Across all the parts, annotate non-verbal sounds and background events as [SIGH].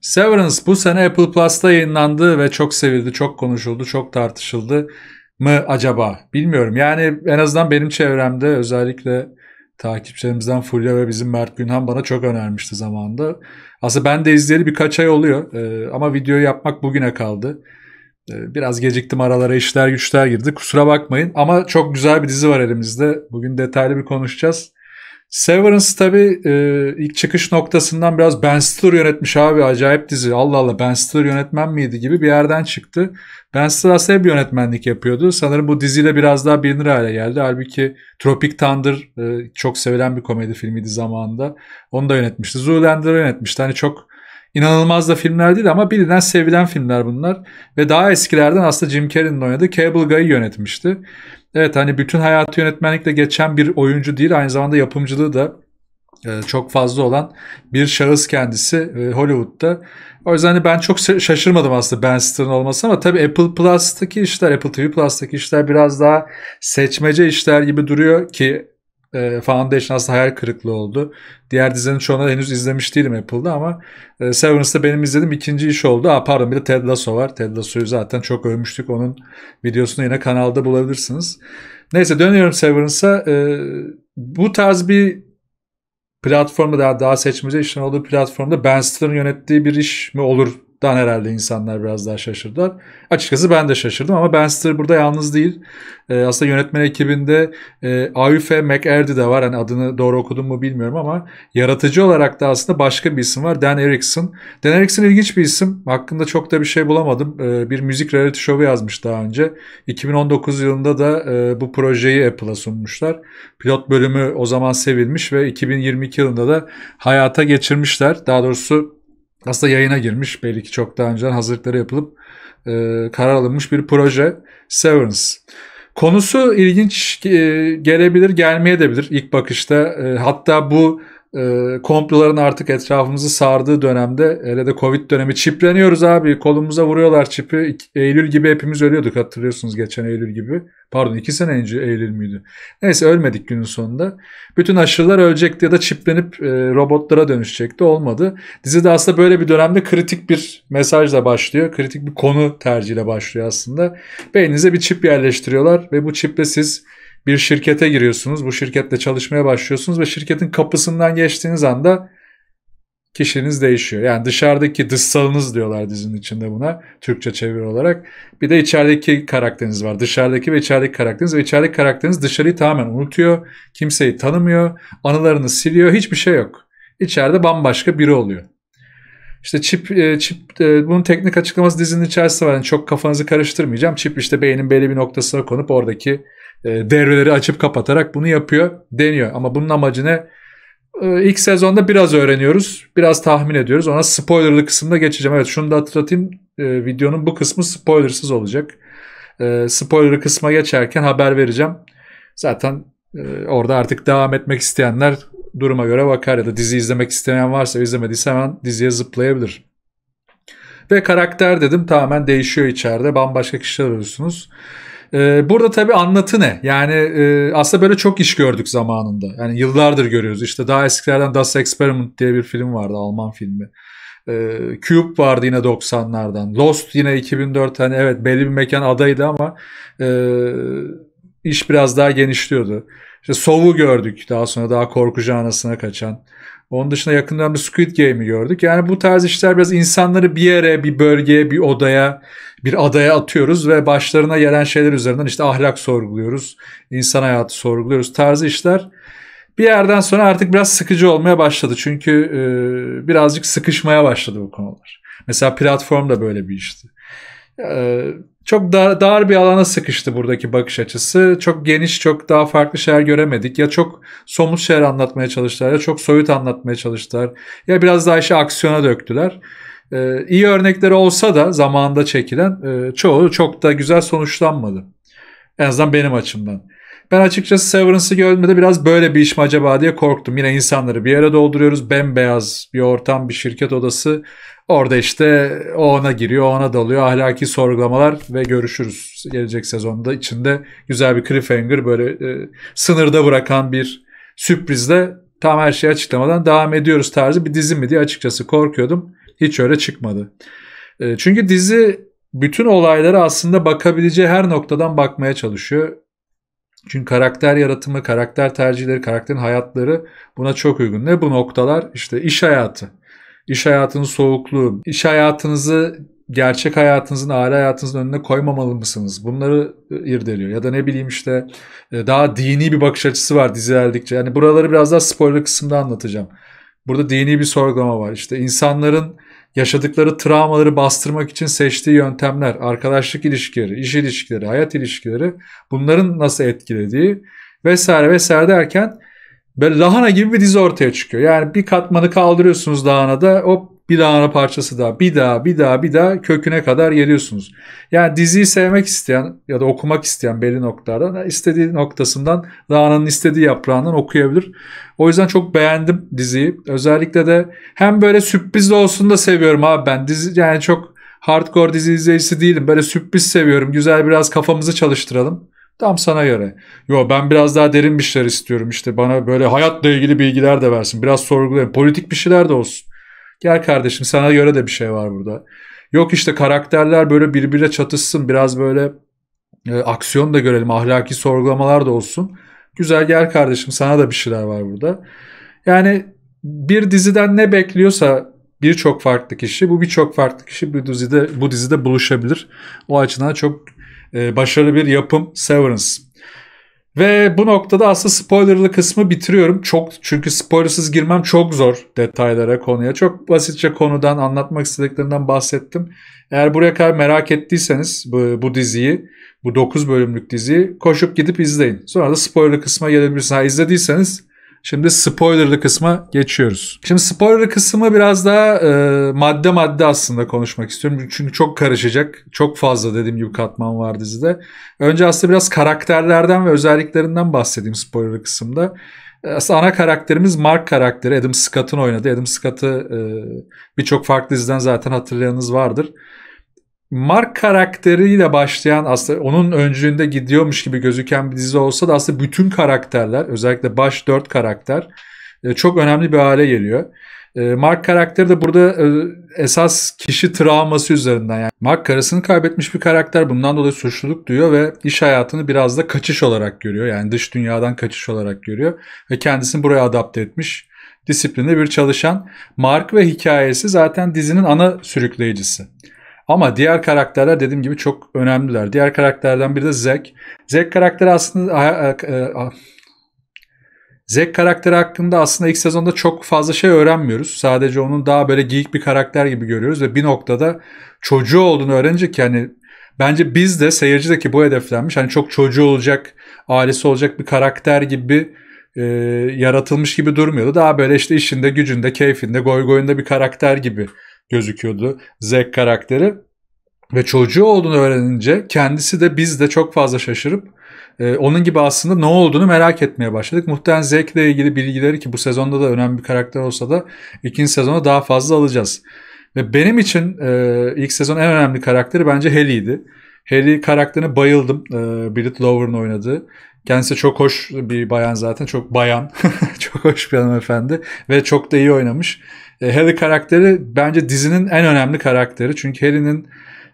Severance bu sene Apple Plus'ta yayınlandı ve çok sevildi, çok konuşuldu, çok tartışıldı mı acaba? Bilmiyorum. Yani en azından benim çevremde özellikle takipçilerimizden Fulya ve bizim Mert Günhan bana çok önermişti zamanında. Aslında ben de izleyeli birkaç ay oluyor e, ama video yapmak bugüne kaldı. E, biraz geciktim aralara işler güçler girdi kusura bakmayın ama çok güzel bir dizi var elimizde. Bugün detaylı bir konuşacağız. Severance tabi e, ilk çıkış noktasından biraz Ben Stiller yönetmiş abi acayip dizi. Allah Allah Ben Stiller yönetmen miydi gibi bir yerden çıktı. Ben Stiller aslında bir yönetmenlik yapıyordu. Sanırım bu diziyle biraz daha bilinir hale geldi. Halbuki Tropic Thunder e, çok sevilen bir komedi filmiydi zamanında. Onu da yönetmişti. Zoolander'ı yönetmişti. Hani çok inanılmaz da filmler değil ama bilinen sevilen filmler bunlar. Ve daha eskilerden aslında Jim Carrey'nin oynadığı Cable Guy'ı yönetmişti. Evet hani bütün hayatı yönetmenlikle geçen bir oyuncu değil aynı zamanda yapımcılığı da e, çok fazla olan bir şahıs kendisi e, Hollywood'da. O yüzden hani ben çok şaşırmadım aslında Ben Stiller'ın olması ama tabii Apple Plus'taki işler, Apple TV Plus'taki işler biraz daha seçmece işler gibi duruyor ki e, Foundation aslında hayal kırıklığı oldu. Diğer dizinin çoğunu henüz izlemiş değilim Apple'da ama e, Severance'da benim izlediğim ikinci iş oldu. Aa, pardon bir de Ted Lasso var. Ted Lasso'yu zaten çok övmüştük. Onun videosunu yine kanalda bulabilirsiniz. Neyse dönüyorum Severance'a. E, bu tarz bir platformda daha, daha seçmece işin olduğu platformda Ben Stiller'ın yönettiği bir iş mi olur dan herhalde insanlar biraz daha şaşırdılar. Açıkçası ben de şaşırdım ama Ben Stiller burada yalnız değil. E, aslında yönetmen ekibinde e, Ayufe McErdi de var. Hani adını doğru okudum mu bilmiyorum ama yaratıcı olarak da aslında başka bir isim var. Dan Erickson. Dan Erickson ilginç bir isim. Hakkında çok da bir şey bulamadım. E, bir müzik reality show'u yazmış daha önce. 2019 yılında da e, bu projeyi Apple'a sunmuşlar. Pilot bölümü o zaman sevilmiş ve 2022 yılında da hayata geçirmişler. Daha doğrusu aslında yayına girmiş. Belli ki çok daha önceden hazırlıkları yapılıp e, karar alınmış bir proje Severance. Konusu ilginç e, gelebilir, gelmeye de bilir ilk bakışta. E, hatta bu e, komploların artık etrafımızı sardığı dönemde hele de Covid dönemi çipleniyoruz abi. Kolumuza vuruyorlar çipi. Eylül gibi hepimiz ölüyorduk hatırlıyorsunuz geçen Eylül gibi. Pardon iki sene önce Eylül müydü? Neyse ölmedik günün sonunda. Bütün aşırılar ölecekti ya da çiplenip e, robotlara dönüşecekti. Olmadı. Dizi aslında böyle bir dönemde kritik bir mesajla başlıyor. Kritik bir konu tercihiyle başlıyor aslında. Beyninize bir çip yerleştiriyorlar ve bu çiple siz bir şirkete giriyorsunuz. Bu şirketle çalışmaya başlıyorsunuz ve şirketin kapısından geçtiğiniz anda kişiniz değişiyor. Yani dışarıdaki dışsalınız diyorlar dizinin içinde buna Türkçe çeviri olarak. Bir de içerideki karakteriniz var. Dışarıdaki ve içerideki karakteriniz ve içerideki karakteriniz dışarıyı tamamen unutuyor. Kimseyi tanımıyor. Anılarını siliyor. Hiçbir şey yok. İçeride bambaşka biri oluyor. İşte çip, e, çip e, bunun teknik açıklaması dizinin içerisinde var. Yani çok kafanızı karıştırmayacağım. Çip işte beynin belli bir noktasına konup oradaki e, devreleri açıp kapatarak bunu yapıyor deniyor. Ama bunun amacı ne? E, ilk sezonda biraz öğreniyoruz. Biraz tahmin ediyoruz. Ona spoilerlı kısımda geçeceğim. Evet şunu da hatırlatayım. E, videonun bu kısmı spoilersız olacak. E, kısma geçerken haber vereceğim. Zaten e, orada artık devam etmek isteyenler duruma göre bakar ya da dizi izlemek isteyen varsa izlemediyse hemen diziye zıplayabilir. Ve karakter dedim tamamen değişiyor içeride. Bambaşka kişiler arıyorsunuz. Ee, burada tabii anlatı ne? Yani e, aslında böyle çok iş gördük zamanında. Yani yıllardır görüyoruz. İşte daha eskilerden Das Experiment diye bir film vardı. Alman filmi. Ee, Cube vardı yine 90'lardan. Lost yine 2004. Hani evet belli bir mekan adaydı ama... E, iş biraz daha genişliyordu. İşte Sov'u gördük daha sonra daha korkucu anasına kaçan. Onun dışında yakından bir Squid Game'i gördük. Yani bu tarz işler biraz insanları bir yere, bir bölgeye, bir odaya, bir adaya atıyoruz ve başlarına gelen şeyler üzerinden işte ahlak sorguluyoruz, insan hayatı sorguluyoruz tarzı işler. Bir yerden sonra artık biraz sıkıcı olmaya başladı. Çünkü e, birazcık sıkışmaya başladı bu konular. Mesela platform da böyle bir işti. Ee, çok dar, dar bir alana sıkıştı buradaki bakış açısı. Çok geniş, çok daha farklı şeyler göremedik. Ya çok somut şeyler anlatmaya çalıştılar ya çok soyut anlatmaya çalıştılar. Ya biraz daha işi aksiyona döktüler. Ee, iyi örnekleri olsa da zamanında çekilen e, çoğu çok da güzel sonuçlanmadı. En azından benim açımdan. Ben açıkçası Severance'ı görmede biraz böyle bir iş mi acaba diye korktum. Yine insanları bir yere dolduruyoruz. Bembeyaz bir ortam, bir şirket odası. Orada işte o ona giriyor, ona dalıyor. Ahlaki sorgulamalar ve görüşürüz gelecek sezonda içinde güzel bir cliffhanger böyle e, sınırda bırakan bir sürprizle tam her şeyi açıklamadan devam ediyoruz tarzı bir dizi mi diye açıkçası korkuyordum. Hiç öyle çıkmadı. E, çünkü dizi bütün olaylara aslında bakabileceği her noktadan bakmaya çalışıyor. Çünkü karakter yaratımı, karakter tercihleri, karakterin hayatları buna çok uygun. Ne bu noktalar? İşte iş hayatı, iş hayatının soğukluğu, iş hayatınızı gerçek hayatınızın, aile hayatınızın önüne koymamalı mısınız? Bunları e, irdeliyor. Ya da ne bileyim işte e, daha dini bir bakış açısı var dizilerdikçe. Yani buraları biraz daha spoiler kısımda anlatacağım. Burada dini bir sorgulama var. İşte insanların yaşadıkları travmaları bastırmak için seçtiği yöntemler, arkadaşlık ilişkileri, iş ilişkileri, hayat ilişkileri bunların nasıl etkilediği vesaire vesaire derken böyle lahana gibi bir dizi ortaya çıkıyor. Yani bir katmanı kaldırıyorsunuz da, hop bir lahana parçası daha bir daha bir daha bir daha köküne kadar geliyorsunuz. Yani diziyi sevmek isteyen ya da okumak isteyen belli noktada istediği noktasından lahananın istediği yaprağından okuyabilir. O yüzden çok beğendim diziyi. Özellikle de hem böyle sürpriz de olsun da seviyorum abi ben. Dizi yani çok hardcore dizi izleyicisi değilim. Böyle sürpriz seviyorum. Güzel biraz kafamızı çalıştıralım. Tam sana göre. Yo ben biraz daha derin bir şeyler istiyorum işte bana böyle hayatla ilgili bilgiler de versin. Biraz sorgulayın. Politik bir şeyler de olsun. Gel kardeşim sana göre de bir şey var burada. Yok işte karakterler böyle birbirle çatışsın. Biraz böyle e, aksiyon da görelim. Ahlaki sorgulamalar da olsun. Güzel gel kardeşim sana da bir şeyler var burada. Yani bir diziden ne bekliyorsa birçok farklı kişi bu birçok farklı kişi bu dizide bu dizide buluşabilir. O açıdan çok e, başarılı bir yapım Severance. Ve bu noktada aslında spoilerlı kısmı bitiriyorum. Çok çünkü spoilersız girmem çok zor detaylara, konuya. Çok basitçe konudan, anlatmak istediklerinden bahsettim. Eğer buraya kadar merak ettiyseniz bu, bu diziyi, bu 9 bölümlük diziyi koşup gidip izleyin. Sonra da spoiler kısma gelebilirsiniz. Ha izlediyseniz Şimdi spoilerlı kısma geçiyoruz. Şimdi spoilerlı kısmı biraz daha e, madde madde aslında konuşmak istiyorum. Çünkü çok karışacak. Çok fazla dediğim gibi katman var dizide. Önce aslında biraz karakterlerden ve özelliklerinden bahsedeyim spoilerlı kısımda. E, aslında ana karakterimiz Mark karakteri. Adam Scott'ın oynadı. Adam Scott'ı e, birçok farklı diziden zaten hatırlayanınız vardır. Mark karakteriyle başlayan aslında onun öncülüğünde gidiyormuş gibi gözüken bir dizi olsa da aslında bütün karakterler özellikle baş dört karakter e, çok önemli bir hale geliyor. E, Mark karakteri de burada e, esas kişi travması üzerinden yani. Mark karısını kaybetmiş bir karakter bundan dolayı suçluluk duyuyor ve iş hayatını biraz da kaçış olarak görüyor. Yani dış dünyadan kaçış olarak görüyor ve kendisini buraya adapte etmiş disiplinli bir çalışan. Mark ve hikayesi zaten dizinin ana sürükleyicisi. Ama diğer karakterler dediğim gibi çok önemliler. Diğer karakterlerden biri de Zack. Zack karakteri aslında a, a, e, Zack karakteri hakkında aslında ilk sezonda çok fazla şey öğrenmiyoruz. Sadece onun daha böyle geyik bir karakter gibi görüyoruz ve bir noktada çocuğu olduğunu öğrenince ki hani bence biz de seyircideki bu hedeflenmiş hani çok çocuğu olacak, ailesi olacak bir karakter gibi e, yaratılmış gibi durmuyordu. Daha böyle işte işinde, gücünde, keyfinde, goy goyunda bir karakter gibi gözüküyordu Zack karakteri. Ve çocuğu olduğunu öğrenince kendisi de biz de çok fazla şaşırıp e, onun gibi aslında ne olduğunu merak etmeye başladık. Muhtemelen ile ilgili bilgileri ki bu sezonda da önemli bir karakter olsa da ikinci sezona daha fazla alacağız. Ve benim için e, ilk sezon en önemli karakteri bence Haley'di. Haley karakterine bayıldım. E, Bridget Lower'ın oynadığı. Kendisi çok hoş bir bayan zaten. Çok bayan. [LAUGHS] çok hoş bir hanımefendi. Ve çok da iyi oynamış. E, Harry karakteri bence dizinin en önemli karakteri. Çünkü Harry'nin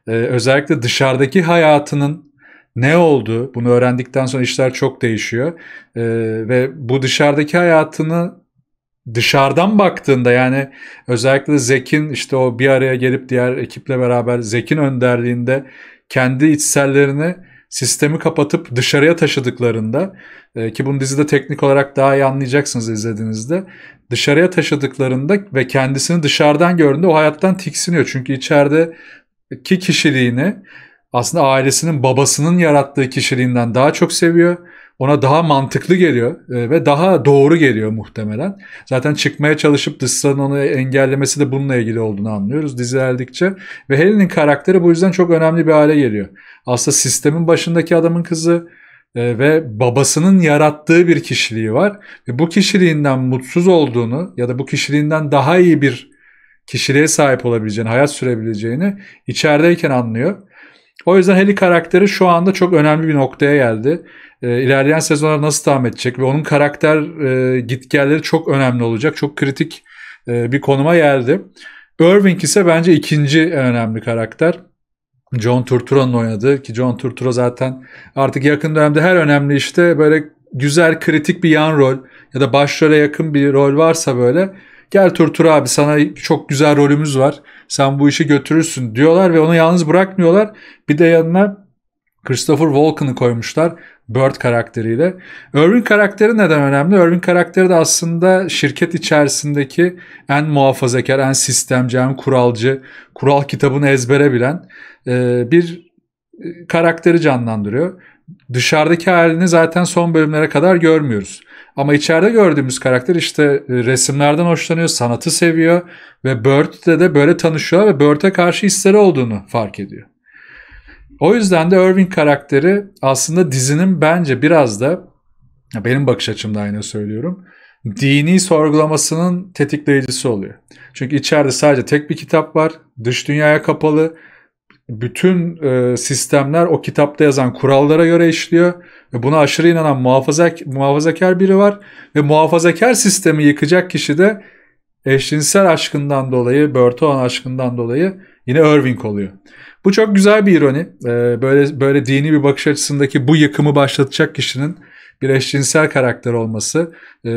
e, özellikle dışarıdaki hayatının ne olduğu bunu öğrendikten sonra işler çok değişiyor. E, ve bu dışarıdaki hayatını dışarıdan baktığında yani özellikle Zek'in işte o bir araya gelip diğer ekiple beraber Zek'in önderliğinde kendi içsellerini sistemi kapatıp dışarıya taşıdıklarında e, ki bunu dizide teknik olarak daha iyi anlayacaksınız izlediğinizde dışarıya taşıdıklarında ve kendisini dışarıdan gördüğünde o hayattan tiksiniyor. Çünkü içerideki kişiliğini aslında ailesinin babasının yarattığı kişiliğinden daha çok seviyor ona daha mantıklı geliyor e, ve daha doğru geliyor muhtemelen. Zaten çıkmaya çalışıp dıştan onu engellemesi de bununla ilgili olduğunu anlıyoruz dizilerdikçe. Ve Helen'in karakteri bu yüzden çok önemli bir hale geliyor. Aslında sistemin başındaki adamın kızı e, ve babasının yarattığı bir kişiliği var. Ve bu kişiliğinden mutsuz olduğunu ya da bu kişiliğinden daha iyi bir kişiliğe sahip olabileceğini, hayat sürebileceğini içerideyken anlıyor. O yüzden Heli karakteri şu anda çok önemli bir noktaya geldi. İlerleyen ilerleyen sezonlar nasıl devam edecek ve onun karakter e, gitgelleri çok önemli olacak. Çok kritik e, bir konuma geldi. Irving ise bence ikinci en önemli karakter. John Turtura'nın oynadığı ki John Turtura zaten artık yakın dönemde her önemli işte böyle güzel kritik bir yan rol ya da başrole yakın bir rol varsa böyle gel Turtura abi sana çok güzel rolümüz var sen bu işi götürürsün diyorlar ve onu yalnız bırakmıyorlar. Bir de yanına Christopher Walken'ı koymuşlar Bird karakteriyle. Irving karakteri neden önemli? Irving karakteri de aslında şirket içerisindeki en muhafazakar, en sistemci, en kuralcı, kural kitabını ezbere bilen e, bir e, karakteri canlandırıyor. Dışarıdaki halini zaten son bölümlere kadar görmüyoruz. Ama içeride gördüğümüz karakter işte e, resimlerden hoşlanıyor, sanatı seviyor ve Bird'le de böyle tanışıyor ve Bird'e karşı hisleri olduğunu fark ediyor. O yüzden de Irving karakteri aslında dizinin bence biraz da benim bakış açımda aynı söylüyorum. Dini sorgulamasının tetikleyicisi oluyor. Çünkü içeride sadece tek bir kitap var. Dış dünyaya kapalı bütün e, sistemler o kitapta yazan kurallara göre işliyor. Ve buna aşırı inanan muhafazak muhafazakar biri var. Ve muhafazakar sistemi yıkacak kişi de eşcinsel aşkından dolayı, Bertoğan aşkından dolayı yine Irving oluyor. Bu çok güzel bir ironi. Ee, böyle böyle dini bir bakış açısındaki bu yıkımı başlatacak kişinin bir eşcinsel karakter olması e,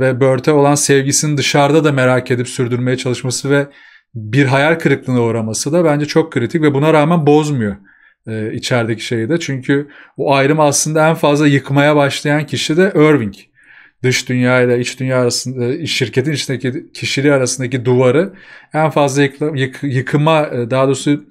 ve Bört'e olan sevgisini dışarıda da merak edip sürdürmeye çalışması ve bir hayal kırıklığına uğraması da bence çok kritik ve buna rağmen bozmuyor e, içerideki şeyi de. Çünkü bu ayrım aslında en fazla yıkmaya başlayan kişi de Irving. Dış dünya ile iç dünya arasında e, şirketin içindeki kişiliği arasındaki duvarı en fazla yıkla, yık, yıkıma e, daha doğrusu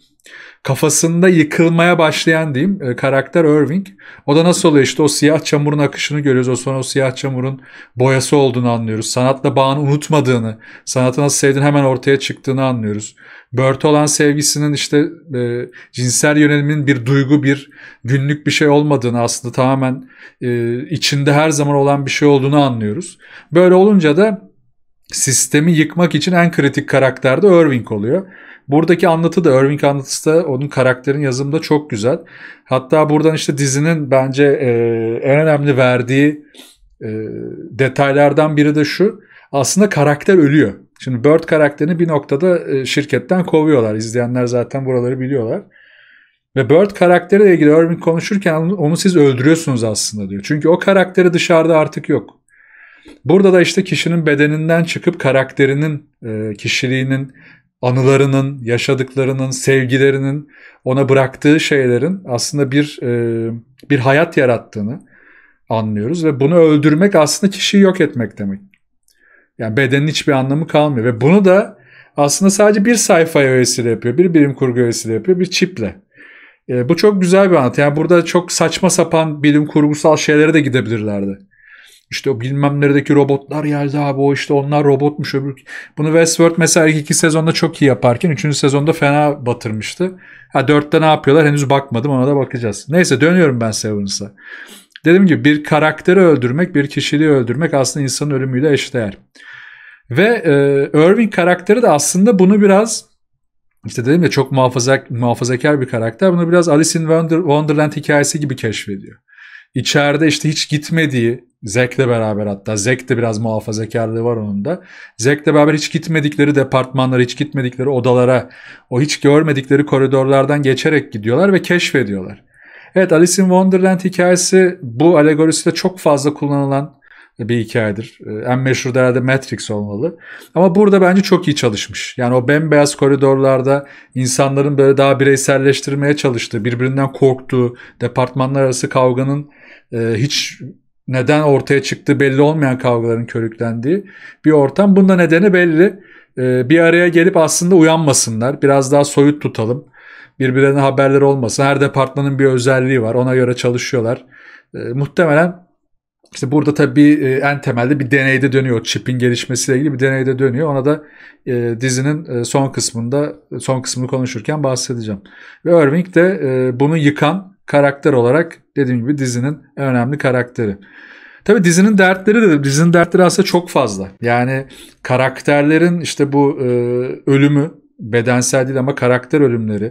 kafasında yıkılmaya başlayan diyeyim e, karakter Irving. O da nasıl oluyor işte o siyah çamurun akışını görüyoruz. O sonra o siyah çamurun boyası olduğunu anlıyoruz. Sanatla bağını unutmadığını, sanatı nasıl sevdiğini hemen ortaya çıktığını anlıyoruz. Bört'e olan sevgisinin işte e, cinsel yönelimin bir duygu, bir günlük bir şey olmadığını aslında tamamen e, içinde her zaman olan bir şey olduğunu anlıyoruz. Böyle olunca da sistemi yıkmak için en kritik karakter de Irving oluyor. Buradaki anlatı da Irving anlatısı da onun karakterin yazımı da çok güzel. Hatta buradan işte dizinin bence e, en önemli verdiği e, detaylardan biri de şu. Aslında karakter ölüyor. Şimdi Bird karakterini bir noktada e, şirketten kovuyorlar. İzleyenler zaten buraları biliyorlar. Ve Bird karakteriyle ilgili Irving konuşurken onu siz öldürüyorsunuz aslında diyor. Çünkü o karakteri dışarıda artık yok. Burada da işte kişinin bedeninden çıkıp karakterinin, e, kişiliğinin, anılarının, yaşadıklarının, sevgilerinin, ona bıraktığı şeylerin aslında bir e, bir hayat yarattığını anlıyoruz ve bunu öldürmek aslında kişiyi yok etmek demek. Yani bedenin hiçbir anlamı kalmıyor ve bunu da aslında sadece bir sayfa vesile yapıyor, bir bilim kurgu vesile yapıyor, bir çiple. E, bu çok güzel bir anlat. Yani burada çok saçma sapan bilim kurgusal şeylere de gidebilirlerdi. İşte o bilmem neredeki robotlar geldi abi o işte onlar robotmuş öbür. Bunu Westworld mesela ilk iki sezonda çok iyi yaparken üçüncü sezonda fena batırmıştı. Ha dörtte ne yapıyorlar henüz bakmadım ona da bakacağız. Neyse dönüyorum ben Severance'a. Dediğim gibi bir karakteri öldürmek, bir kişiliği öldürmek aslında insanın ölümüyle eşdeğer. Ve e, Irving karakteri de aslında bunu biraz işte dedim ya çok muhafaza, muhafazakar bir karakter. Bunu biraz Alice in Wonder, Wonderland hikayesi gibi keşfediyor. İçeride işte hiç gitmediği Zek'le beraber hatta Zek de biraz muhafazakarlığı var onun da. Zek'le beraber hiç gitmedikleri departmanlara, hiç gitmedikleri odalara, o hiç görmedikleri koridorlardan geçerek gidiyorlar ve keşfediyorlar. Evet Alice in Wonderland hikayesi bu alegorisi de çok fazla kullanılan bir hikayedir. Ee, en meşhur derde Matrix olmalı. Ama burada bence çok iyi çalışmış. Yani o bembeyaz koridorlarda insanların böyle daha bireyselleştirmeye çalıştığı, birbirinden korktuğu, departmanlar arası kavganın e, hiç neden ortaya çıktığı belli olmayan kavgaların körüklendiği bir ortam. Bunda nedeni belli. E, bir araya gelip aslında uyanmasınlar. Biraz daha soyut tutalım. Birbirlerine haberleri olmasın. Her departmanın bir özelliği var. Ona göre çalışıyorlar. E, muhtemelen işte burada tabii e, en temelde bir deneyde dönüyor. Chip'in gelişmesiyle ilgili bir deneyde dönüyor. Ona da e, dizinin e, son kısmında son kısmını konuşurken bahsedeceğim. Ve Irving de e, bunu yıkan karakter olarak dediğim gibi dizinin en önemli karakteri. Tabii dizinin dertleri de dizinin dertleri aslında çok fazla. Yani karakterlerin işte bu e, ölümü bedensel değil ama karakter ölümleri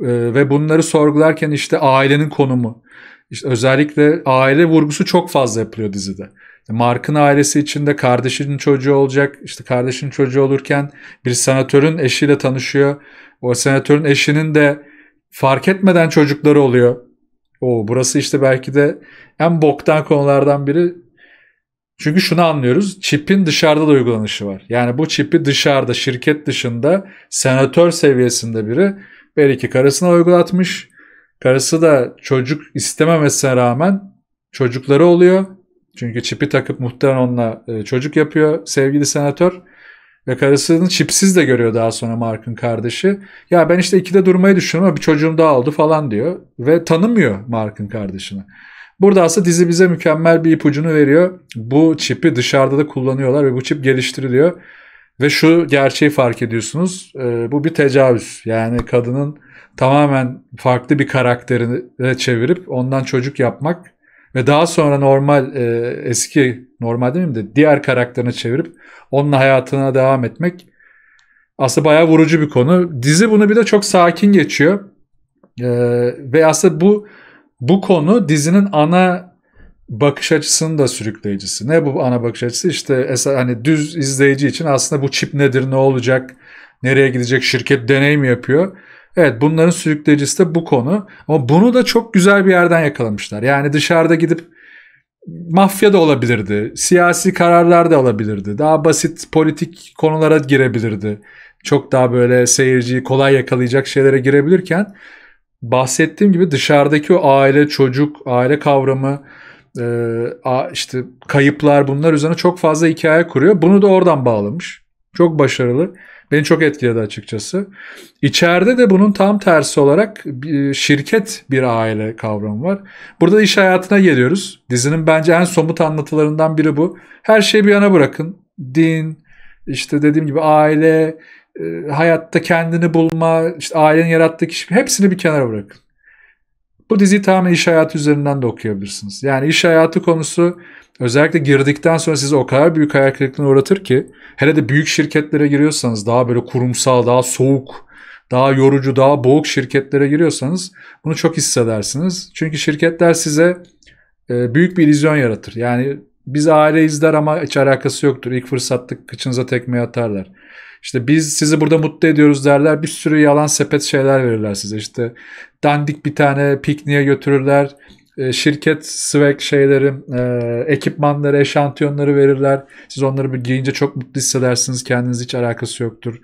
e, ve bunları sorgularken işte ailenin konumu. İşte özellikle aile vurgusu çok fazla yapılıyor dizide. Mark'ın ailesi içinde kardeşinin çocuğu olacak. İşte kardeşinin çocuğu olurken bir senatörün eşiyle tanışıyor. O senatörün eşinin de fark etmeden çocukları oluyor o burası işte belki de en boktan konulardan biri. Çünkü şunu anlıyoruz. Çipin dışarıda da uygulanışı var. Yani bu çipi dışarıda, şirket dışında senatör seviyesinde biri belki karısına uygulatmış. Karısı da çocuk istememesine rağmen çocukları oluyor. Çünkü çipi takıp muhtemelen onunla e, çocuk yapıyor sevgili senatör. Ve karısını çipsiz de görüyor daha sonra Mark'ın kardeşi. Ya ben işte ikide durmayı düşünüyorum ama bir çocuğum daha oldu falan diyor. Ve tanımıyor Mark'ın kardeşini. Burada aslında dizi bize mükemmel bir ipucunu veriyor. Bu çipi dışarıda da kullanıyorlar ve bu çip geliştiriliyor. Ve şu gerçeği fark ediyorsunuz. Ee, bu bir tecavüz. Yani kadının tamamen farklı bir karakterine çevirip ondan çocuk yapmak ve daha sonra normal e, eski normal değil mi de diğer karakterine çevirip onun hayatına devam etmek aslında bayağı vurucu bir konu. Dizi bunu bir de çok sakin geçiyor. E, ve aslında bu bu konu dizinin ana bakış açısının da sürükleyicisi. Ne bu ana bakış açısı? İşte eser, hani düz izleyici için aslında bu çip nedir, ne olacak, nereye gidecek, şirket deney mi yapıyor? Evet bunların sürükleyicisi de bu konu. Ama bunu da çok güzel bir yerden yakalamışlar. Yani dışarıda gidip mafya da olabilirdi. Siyasi kararlar da olabilirdi. Daha basit politik konulara girebilirdi. Çok daha böyle seyirciyi kolay yakalayacak şeylere girebilirken bahsettiğim gibi dışarıdaki o aile, çocuk, aile kavramı, e, işte kayıplar bunlar üzerine çok fazla hikaye kuruyor. Bunu da oradan bağlamış. Çok başarılı. Beni çok etkiledi açıkçası. İçeride de bunun tam tersi olarak e, şirket bir aile kavramı var. Burada iş hayatına geliyoruz. Dizinin bence en somut anlatılarından biri bu. Her şeyi bir yana bırakın. Din, işte dediğim gibi aile, e, hayatta kendini bulma, işte ailenin yarattığı kişi hepsini bir kenara bırakın. Bu diziyi tamamen iş hayatı üzerinden de okuyabilirsiniz. Yani iş hayatı konusu Özellikle girdikten sonra sizi o kadar büyük hayal kırıklığına uğratır ki hele de büyük şirketlere giriyorsanız daha böyle kurumsal, daha soğuk, daha yorucu, daha boğuk şirketlere giriyorsanız bunu çok hissedersiniz. Çünkü şirketler size e, büyük bir illüzyon yaratır. Yani biz aile izler ama hiç alakası yoktur. İlk fırsatlık kıçınıza tekme atarlar. İşte biz sizi burada mutlu ediyoruz derler. Bir sürü yalan sepet şeyler verirler size. İşte dandik bir tane pikniğe götürürler e, şirket swag şeyleri, e, ekipmanları, eşantiyonları verirler. Siz onları bir giyince çok mutlu hissedersiniz. Kendiniz hiç alakası yoktur.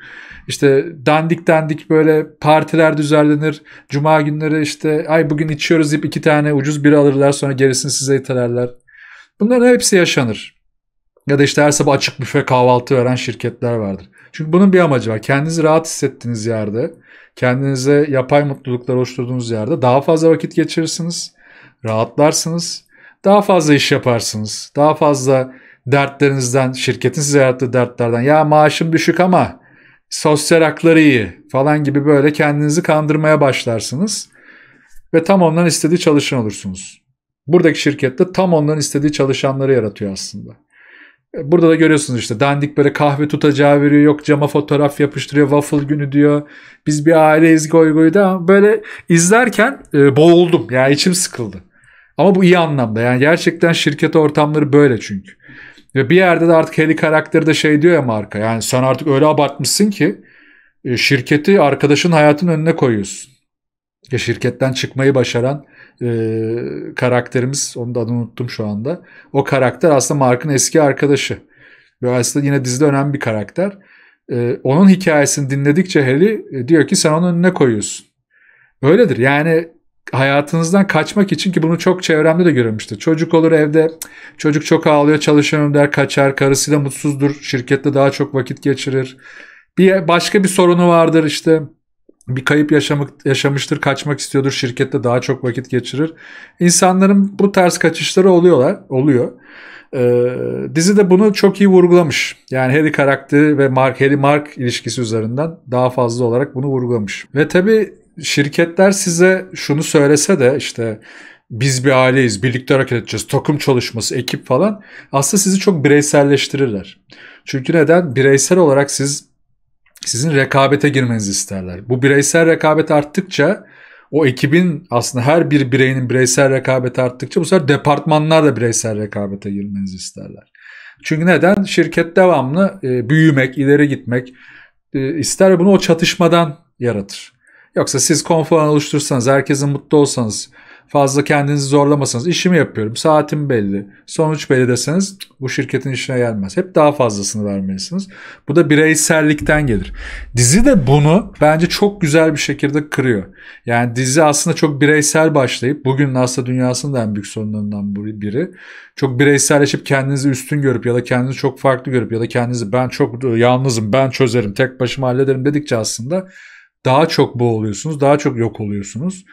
İşte dandik dandik böyle partiler düzenlenir. Cuma günleri işte ay bugün içiyoruz deyip iki tane ucuz bir alırlar sonra gerisini size itelerler. Bunların hepsi yaşanır. Ya da işte her sabah açık büfe kahvaltı veren şirketler vardır. Çünkü bunun bir amacı var. Kendinizi rahat hissettiğiniz yerde, kendinize yapay mutluluklar oluşturduğunuz yerde daha fazla vakit geçirirsiniz rahatlarsınız. Daha fazla iş yaparsınız. Daha fazla dertlerinizden, şirketin size yarattığı dertlerden ya maaşım düşük ama sosyal hakları iyi falan gibi böyle kendinizi kandırmaya başlarsınız. Ve tam onların istediği çalışan olursunuz. Buradaki şirkette tam onların istediği çalışanları yaratıyor aslında. E, burada da görüyorsunuz işte dandik böyle kahve tutacağı veriyor. Yok cama fotoğraf yapıştırıyor. Waffle günü diyor. Biz bir aileyiz goy goy da böyle izlerken e, boğuldum. Yani içim sıkıldı. Ama bu iyi anlamda. Yani gerçekten şirket ortamları böyle çünkü. Ve bir yerde de artık Heli karakteri de şey diyor ya marka. Yani sen artık öyle abartmışsın ki e, şirketi arkadaşın hayatının önüne koyuyorsun. Ya şirketten çıkmayı başaran e, karakterimiz, onu da adını unuttum şu anda. O karakter aslında Mark'ın eski arkadaşı. Ve aslında yine dizide önemli bir karakter. E, onun hikayesini dinledikçe Heli e, diyor ki sen onun önüne koyuyorsun. Öyledir. Yani hayatınızdan kaçmak için ki bunu çok çevremde de görmüştü. Çocuk olur evde, çocuk çok ağlıyor çalışamıyorum der kaçar, karısıyla mutsuzdur, şirkette daha çok vakit geçirir. Bir başka bir sorunu vardır işte bir kayıp yaşamak, yaşamıştır, kaçmak istiyordur, şirkette daha çok vakit geçirir. İnsanların bu tarz kaçışları oluyorlar, oluyor. Ee, dizi de bunu çok iyi vurgulamış. Yani Harry karakteri ve Mark Harry Mark ilişkisi üzerinden daha fazla olarak bunu vurgulamış. Ve tabi şirketler size şunu söylese de işte biz bir aileyiz, birlikte hareket edeceğiz, takım çalışması, ekip falan aslında sizi çok bireyselleştirirler. Çünkü neden? Bireysel olarak siz sizin rekabete girmenizi isterler. Bu bireysel rekabet arttıkça o ekibin aslında her bir bireyinin bireysel rekabeti arttıkça bu sefer departmanlar da bireysel rekabete girmenizi isterler. Çünkü neden? Şirket devamlı büyümek, ileri gitmek ister ve bunu o çatışmadan yaratır. Yoksa siz konfor oluştursanız, herkesin mutlu olsanız, fazla kendinizi zorlamasanız, işimi yapıyorum, saatim belli, sonuç belli deseniz bu şirketin işine gelmez. Hep daha fazlasını vermelisiniz. Bu da bireysellikten gelir. Dizi de bunu bence çok güzel bir şekilde kırıyor. Yani dizi aslında çok bireysel başlayıp bugün aslında dünyasının da en büyük sorunlarından biri. Çok bireyselleşip kendinizi üstün görüp ya da kendinizi çok farklı görüp ya da kendinizi ben çok yalnızım, ben çözerim, tek başıma hallederim dedikçe aslında daha çok boğuluyorsunuz, daha çok yok oluyorsunuz.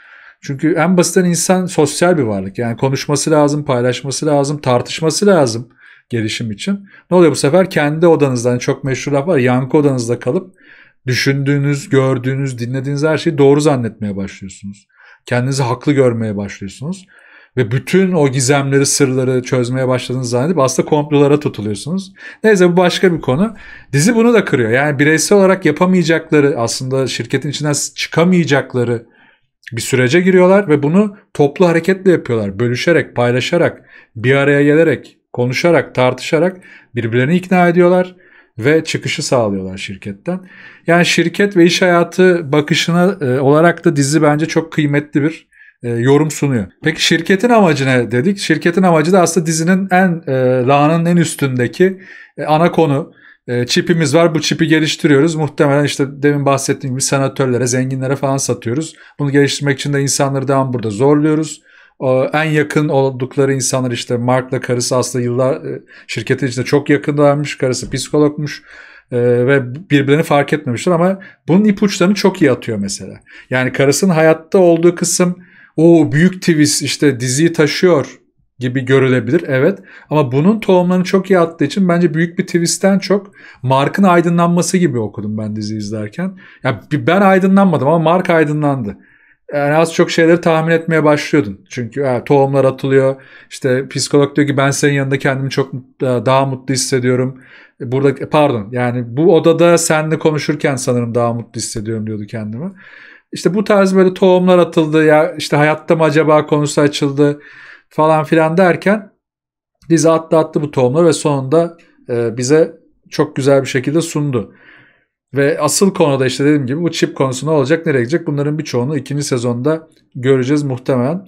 Çünkü en basitten insan sosyal bir varlık. Yani konuşması lazım, paylaşması lazım, tartışması lazım gelişim için. Ne oluyor bu sefer? Kendi odanızdan hani çok meşhur laf var. Yankı odanızda kalıp düşündüğünüz, gördüğünüz, dinlediğiniz her şeyi doğru zannetmeye başlıyorsunuz. Kendinizi haklı görmeye başlıyorsunuz. Ve bütün o gizemleri, sırları çözmeye başladığınızı zannedip aslında komplolara tutuluyorsunuz. Neyse bu başka bir konu. Dizi bunu da kırıyor. Yani bireysel olarak yapamayacakları, aslında şirketin içinden çıkamayacakları bir sürece giriyorlar ve bunu toplu hareketle yapıyorlar. Bölüşerek, paylaşarak, bir araya gelerek, konuşarak, tartışarak birbirlerini ikna ediyorlar ve çıkışı sağlıyorlar şirketten. Yani şirket ve iş hayatı bakışına e, olarak da dizi bence çok kıymetli bir e, yorum sunuyor. Peki şirketin amacı ne dedik? Şirketin amacı da aslında dizinin en e, lağının en üstündeki e, ana konu. E, çipimiz var bu çipi geliştiriyoruz. Muhtemelen işte demin bahsettiğim gibi sanatörlere, zenginlere falan satıyoruz. Bunu geliştirmek için de insanları devam burada zorluyoruz. O, en yakın oldukları insanlar işte Mark'la karısı aslında yıllar e, şirketin içinde çok yakınlarmış. Karısı psikologmuş e, ve birbirlerini fark etmemişler ama bunun ipuçlarını çok iyi atıyor mesela. Yani karısının hayatta olduğu kısım o büyük twist işte diziyi taşıyor gibi görülebilir evet. Ama bunun tohumlarını çok iyi attığı için bence büyük bir twist'ten çok Mark'ın aydınlanması gibi okudum ben dizi izlerken. Yani ben aydınlanmadım ama Mark aydınlandı. Yani az çok şeyleri tahmin etmeye başlıyordun. Çünkü yani tohumlar atılıyor. İşte psikolog diyor ki ben senin yanında kendimi çok e, daha mutlu hissediyorum. E, burada pardon yani bu odada seninle konuşurken sanırım daha mutlu hissediyorum diyordu kendimi. İşte bu tarz böyle tohumlar atıldı ya işte hayatta mı acaba konusu açıldı falan filan derken dizi attı attı bu tohumları ve sonunda e, bize çok güzel bir şekilde sundu. Ve asıl konuda işte dediğim gibi bu çip konusu ne olacak nereye gidecek bunların birçoğunu ikinci sezonda göreceğiz muhtemelen.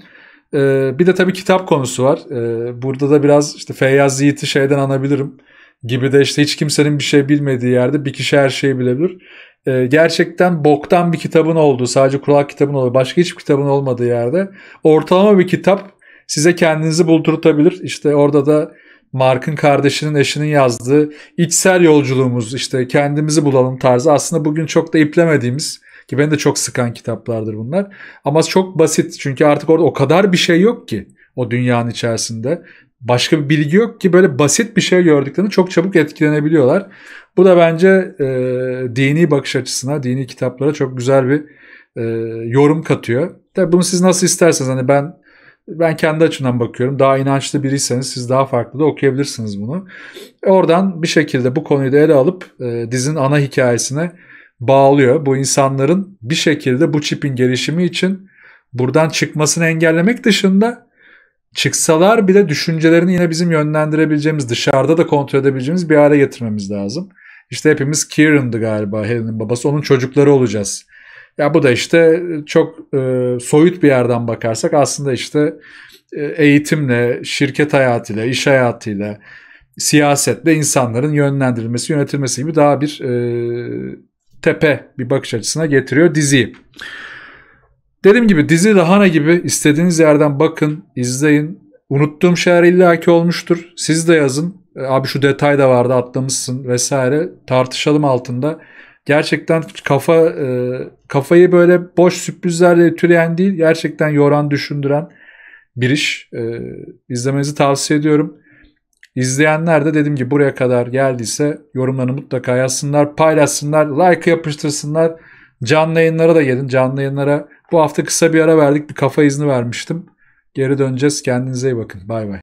Ee, bir de tabii kitap konusu var. Ee, burada da biraz işte Feyyaz Yiğit'i şeyden anabilirim. Gibi de işte hiç kimsenin bir şey bilmediği yerde bir kişi her şeyi bilebilir e, gerçekten boktan bir kitabın olduğu, sadece kulak kitabın olduğu, başka hiçbir kitabın olmadığı yerde ortalama bir kitap size kendinizi buldurtabilir. İşte orada da Mark'ın kardeşinin eşinin yazdığı içsel yolculuğumuz işte kendimizi bulalım tarzı aslında bugün çok da iplemediğimiz ki beni de çok sıkan kitaplardır bunlar. Ama çok basit çünkü artık orada o kadar bir şey yok ki o dünyanın içerisinde başka bir bilgi yok ki böyle basit bir şey gördüklerini çok çabuk etkilenebiliyorlar. Bu da bence e, dini bakış açısına, dini kitaplara çok güzel bir e, yorum katıyor. Tabii bunu siz nasıl isterseniz hani ben ben kendi açımdan bakıyorum. Daha inançlı biriyseniz siz daha farklı da okuyabilirsiniz bunu. Oradan bir şekilde bu konuyu da ele alıp e, dizinin ana hikayesine bağlıyor. Bu insanların bir şekilde bu çipin gelişimi için buradan çıkmasını engellemek dışında çıksalar bile düşüncelerini yine bizim yönlendirebileceğimiz, dışarıda da kontrol edebileceğimiz bir hale getirmemiz lazım. İşte hepimiz Kieran'dı galiba Helen'in babası. Onun çocukları olacağız. Ya bu da işte e, çok e, soyut bir yerden bakarsak aslında işte e, eğitimle, şirket hayatıyla, iş hayatıyla, siyasetle insanların yönlendirilmesi, yönetilmesi gibi daha bir e, tepe bir bakış açısına getiriyor diziyi. Dediğim gibi dizi lahana gibi istediğiniz yerden bakın, izleyin. Unuttuğum şeyler illaki olmuştur. Siz de yazın. E, abi şu detay da vardı atlamışsın vesaire tartışalım altında. Gerçekten kafa e, kafayı böyle boş sürprizlerle türeyen değil gerçekten yoran düşündüren bir iş. E, tavsiye ediyorum. İzleyenler de dediğim gibi buraya kadar geldiyse yorumlarını mutlaka yazsınlar, paylaşsınlar, like yapıştırsınlar. Canlı yayınlara da gelin. Canlı yayınlara bu hafta kısa bir ara verdik. Bir kafa izni vermiştim. Geri döneceğiz. Kendinize iyi bakın. Bay bay.